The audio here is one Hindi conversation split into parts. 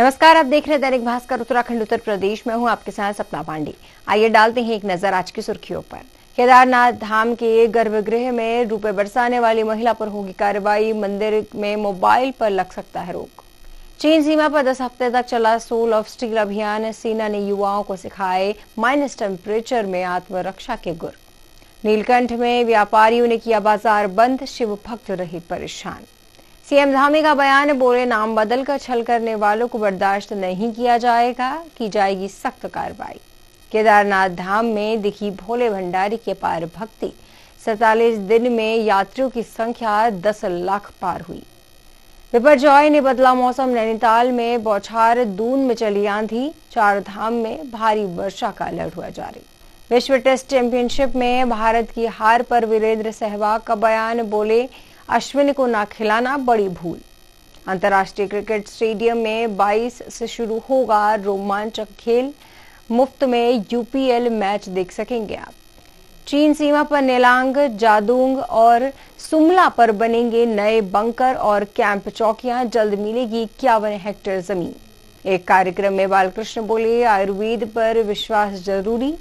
नमस्कार आप देख रहे हैं दैनिक भास्कर उत्तराखंड उत्तर प्रदेश में हूं आपके साथ सपना पांडे आइए डालते हैं एक नजर आज की सुर्खियों पर केदारनाथ धाम के गर्भगृह में रुपए बरसाने वाली महिला पर होगी कार्रवाई मंदिर में मोबाइल पर लग सकता है रोक चीन सीमा पर दस हफ्ते तक चला सोल ऑफ स्टील अभियान सेना ने युवाओं को सिखाए माइनस टेम्परेचर में आत्मरक्षा के गुर नीलकंठ में व्यापारियों ने किया बाजार बंद शिव भक्त रहे परेशान सीएम धामी का बयान बोले नाम बदलकर छल करने वालों को बर्दाश्त नहीं किया जाएगा की जाएगी सख्त कार्रवाई केदारनाथ धाम में दिखी भोले भंडारी के पार भक्ति सैतालीस दिन में यात्रियों की संख्या दस लाख पार हुई विपर जॉय ने बदला मौसम नैनीताल में बौछार दून में चली आंधी चार धाम में भारी वर्षा का अलर्ट हुआ जारी विश्व टेस्ट चैंपियनशिप में भारत की हार पर वीरेंद्र सहवाग का बयान बोले अश्विन को ना खिलाना बड़ी भूल अंतर्राष्ट्रीय क्रिकेट स्टेडियम में 22 से शुरू होगा रोमांचक खेल मुफ्त में यूपीएल मैच देख सकेंगे आप चीन सीमा पर नेलांग जादूंग और सुमला पर बनेंगे नए बंकर और कैंप चौकियां जल्द मिलेगी इक्यावन हेक्टेयर जमीन एक कार्यक्रम में बालकृष्ण बोले आयुर्वेद पर विश्वास जरूरी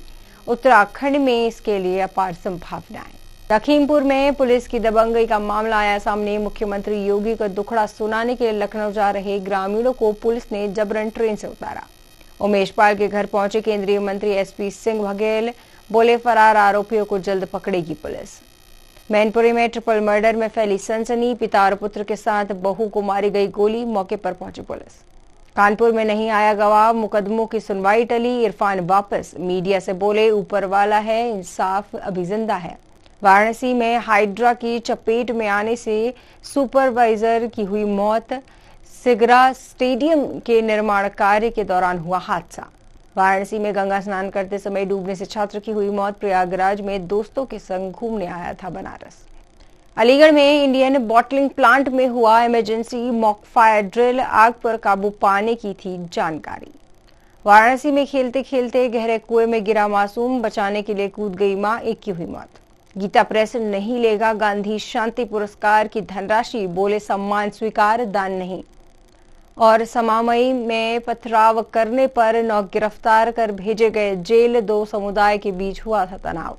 उत्तराखंड में इसके लिए अपार संभावनाएं लखीमपुर में पुलिस की दबंगई का मामला आया सामने मुख्यमंत्री योगी का दुखड़ा सुनाने के लिए लखनऊ जा रहे ग्रामीणों को पुलिस ने जबरन ट्रेन से उतारा उमेश पाल के घर पहुंचे केंद्रीय मंत्री एसपी सिंह बघेल बोले फरार आरोपियों को जल्द पकड़ेगी पुलिस मैनपुरी में ट्रिपल मर्डर में फैली सनसनी पिता और पुत्र के साथ बहू को मारी गई गोली मौके पर पहुंची पुलिस कानपुर में नहीं आया गवाह मुकदमों की सुनवाई टली इरफान वापस मीडिया से बोले ऊपर वाला है इंसाफ अभी जिंदा है वाराणसी में हाइड्रा की चपेट में आने से सुपरवाइजर की हुई मौत सिगरा स्टेडियम के निर्माण कार्य के दौरान हुआ हादसा वाराणसी में गंगा स्नान करते समय डूबने से छात्र की हुई मौत प्रयागराज में दोस्तों के संग घूमने आया था बनारस अलीगढ़ में इंडियन बॉटलिंग प्लांट में हुआ इमरजेंसी मॉक फायर ड्रिल आग पर काबू पाने की थी जानकारी वाराणसी में खेलते खेलते गहरे कुएं में गिरा मासूम बचाने के लिए कूद गई मां एक की हुई मौत गीता प्रेस नहीं लेगा गांधी शांति पुरस्कार की धनराशि बोले सम्मान स्वीकार दान नहीं और समामई में पथराव करने पर नौ गिरफ्तार कर भेजे गए जेल दो समुदाय के बीच हुआ था तनाव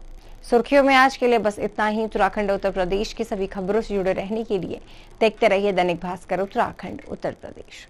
सुर्खियों में आज के लिए बस इतना ही उत्तराखंड उत्तर प्रदेश की सभी खबरों से जुड़े रहने के लिए देखते रहिए दैनिक भास्कर उत्तराखंड उत्तर प्रदेश